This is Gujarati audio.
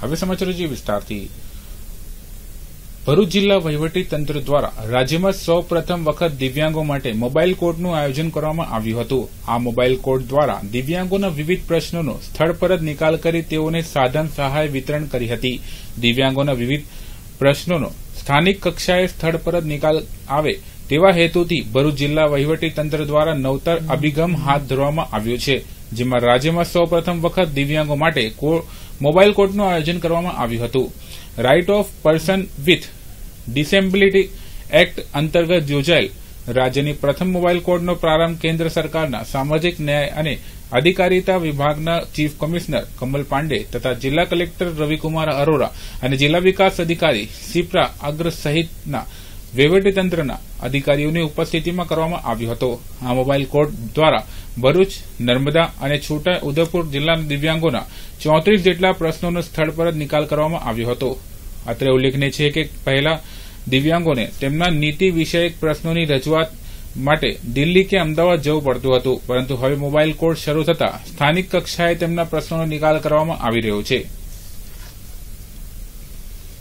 હવે સમાચારો જે વિસ્તારથી ભરૂચ જિલ્લા વહીવટી તંત્ર દ્વારા રાજ્યમાં સૌ પ્રથમ વખત દિવ્યાંગો માટે મોબાઈલ કોર્ટનું આયોજન કરવામાં આવ્યું હતું આ મોબાઈલ કોર્ટ દ્વારા દિવ્યાંગોના વિવિધ પ્રશ્નોનો સ્થળ પર જ નિકાલ કરી તેઓને સાધન સહાય વિતરણ કરી હતી દિવ્યાંગોના વિવિધ પ્રશ્નોનો સ્થાનિક કક્ષાએ સ્થળ પર જ નિકાલ આવે તેવા હેતુથી ભરૂચ જિલ્લા વહીવટી તંત્ર દ્વારા નવતર અભિગમ હાથ ધરવામાં આવ્યો છે જેમાં રાજ્યમાં સૌપ્રથમ વખત દિવ્યાંગો માટે મોબાઈલ કોર્ટનું આયોજન કરવામાં આવ્યું હતું right of person with disability act અંતર્ગત યોજાયેલ રાજ્યની પ્રથમ મોબાઈલ કોર્ટનો પ્રારંભ કેન્દ્ર સરકારના સામાજિક ન્યાય અને અધિકારીતા વિભાગના ચીફ કમિશનર કમલ પાંડે તથા જિલ્લા કલેક્ટર રવિકુમાર અરોરા અને જિલ્લા વિકાસ અધિકારી સિપ્રા અગ્ર સહિતના વહીવટીતંત્રના અધિકારીઓની ઉપસ્થિતિમાં કરવામાં આવ્યો હતો આ મોબાઇલ કોર્ટ દ્વારા ભરૂચ નર્મદા અને છોટા ઉદયપુર જિલ્લાના દિવ્યાંગોના ચોત્રીસ જેટલા પ્રશ્નોનો સ્થળ પર જ નિકાલ કરવામાં આવ્યો હતો અત્રે ઉલ્લેખનીય છે કે પહેલા દિવ્યાંગોને તેમના નીતિ વિષયક પ્રશ્નોની રજૂઆત માટે દિલ્હી કે અમદાવાદ જવું પડતું હતું પરંતુ હવે મોબાઇલ કોર્ટ શરૂ થતાં સ્થાનિક કક્ષાએ તેમના પ્રશ્નોનો નિકાલ કરવામાં આવી રહ્યો છે